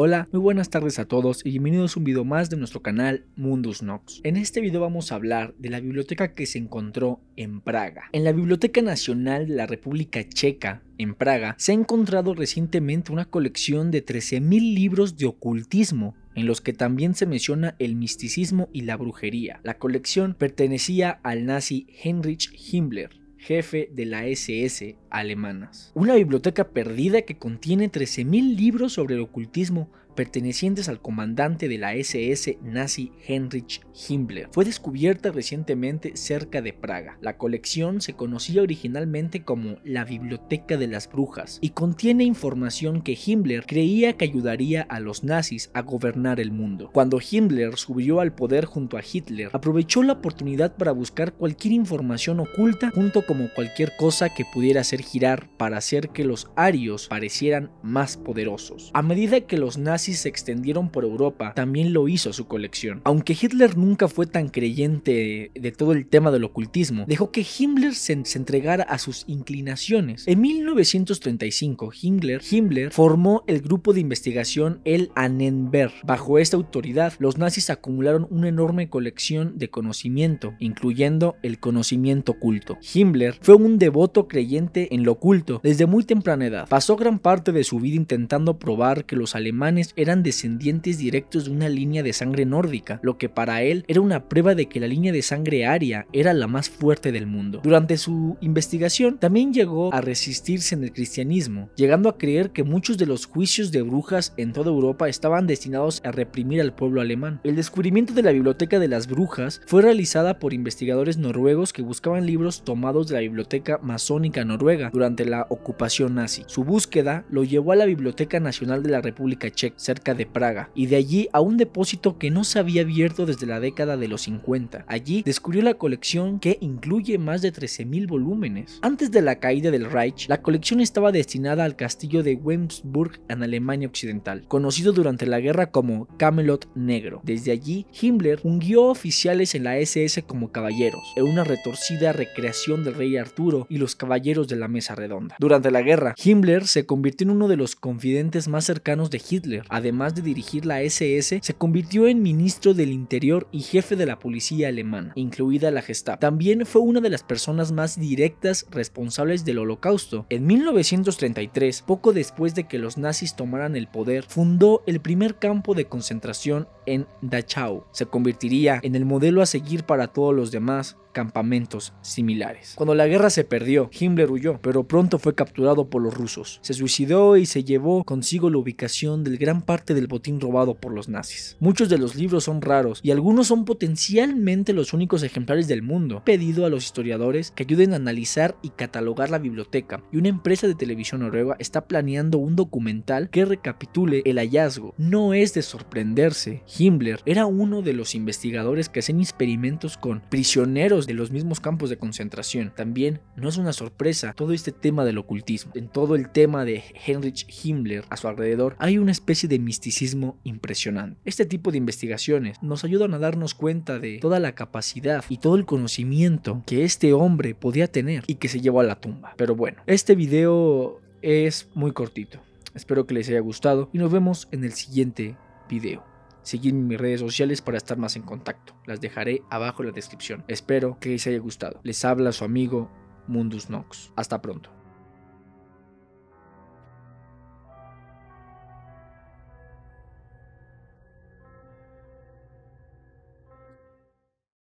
Hola, muy buenas tardes a todos y bienvenidos a un video más de nuestro canal Mundus Nox. En este video vamos a hablar de la biblioteca que se encontró en Praga. En la Biblioteca Nacional de la República Checa, en Praga, se ha encontrado recientemente una colección de 13.000 libros de ocultismo en los que también se menciona el misticismo y la brujería. La colección pertenecía al nazi Heinrich Himmler, jefe de la SS alemanas. Una biblioteca perdida que contiene 13.000 libros sobre el ocultismo, pertenecientes al comandante de la SS nazi Heinrich Himmler. Fue descubierta recientemente cerca de Praga. La colección se conocía originalmente como la Biblioteca de las Brujas y contiene información que Himmler creía que ayudaría a los nazis a gobernar el mundo. Cuando Himmler subió al poder junto a Hitler, aprovechó la oportunidad para buscar cualquier información oculta junto como cualquier cosa que pudiera hacer girar para hacer que los arios parecieran más poderosos. A medida que los nazis se extendieron por Europa, también lo hizo su colección. Aunque Hitler nunca fue tan creyente de, todo el tema del ocultismo, dejó que Himmler se, entregara a sus inclinaciones. En 1935, Himmler, Himmler formó el grupo de investigación El Annenberg. Bajo esta autoridad, los nazis acumularon una enorme colección de conocimiento, incluyendo el conocimiento oculto. Himmler fue un devoto creyente en lo oculto desde muy temprana edad. Pasó gran parte de su vida intentando probar que los alemanes eran descendientes directos de una línea de sangre nórdica, lo que para él era una prueba de que la línea de sangre aria era la más fuerte del mundo. Durante su investigación también llegó a resistirse en el cristianismo, llegando a creer que muchos de los juicios de brujas en toda Europa estaban destinados a reprimir al pueblo alemán. El descubrimiento de la biblioteca de las brujas fue realizada por investigadores noruegos que buscaban libros tomados de la biblioteca masónica noruega durante la ocupación nazi. Su búsqueda lo llevó a la Biblioteca Nacional de la República Checa cerca de Praga, y de allí a un depósito que no se había abierto desde la década de los 50. Allí descubrió la colección que incluye más de 13.000 volúmenes. Antes de la caída del Reich, la colección estaba destinada al castillo de Wemsburg en Alemania Occidental, conocido durante la guerra como Camelot Negro. Desde allí, Himmler ungió oficiales en la SS como caballeros, en una retorcida recreación del rey Arturo y los caballeros de la mesa redonda. Durante la guerra, Himmler se convirtió en uno de los confidentes más cercanos de Hitler además de dirigir la SS, se convirtió en ministro del Interior y jefe de la policía alemana, incluida la Gestapo. También fue una de las personas más directas responsables del Holocausto. En 1933, poco después de que los nazis tomaran el poder, fundó el primer campo de concentración en Dachau. Se convertiría en el modelo a seguir para todos los demás campamentos similares. Cuando la guerra se perdió, Himmler huyó, pero pronto fue capturado por los rusos. Se suicidó y se llevó consigo la ubicación del gran parte del botín robado por los nazis. Muchos de los libros son raros y algunos son potencialmente los únicos ejemplares del mundo. He pedido a los historiadores que ayuden a analizar y catalogar la biblioteca y una empresa de televisión noruega está planeando un documental que recapitule el hallazgo. No es de sorprenderse, Himmler era uno de los investigadores que hacen experimentos con prisioneros de los mismos campos de concentración. También no es una sorpresa todo este tema del ocultismo. En todo el tema de Heinrich Himmler a su alrededor hay una especie de misticismo impresionante. Este tipo de investigaciones nos ayudan a darnos cuenta de toda la capacidad y todo el conocimiento que este hombre podía tener y que se llevó a la tumba. Pero bueno, este video es muy cortito. Espero que les haya gustado y nos vemos en el siguiente video. Seguid en mis redes sociales para estar más en contacto. Las dejaré abajo en la descripción. Espero que les haya gustado. Les habla su amigo Mundus Nox. Hasta pronto.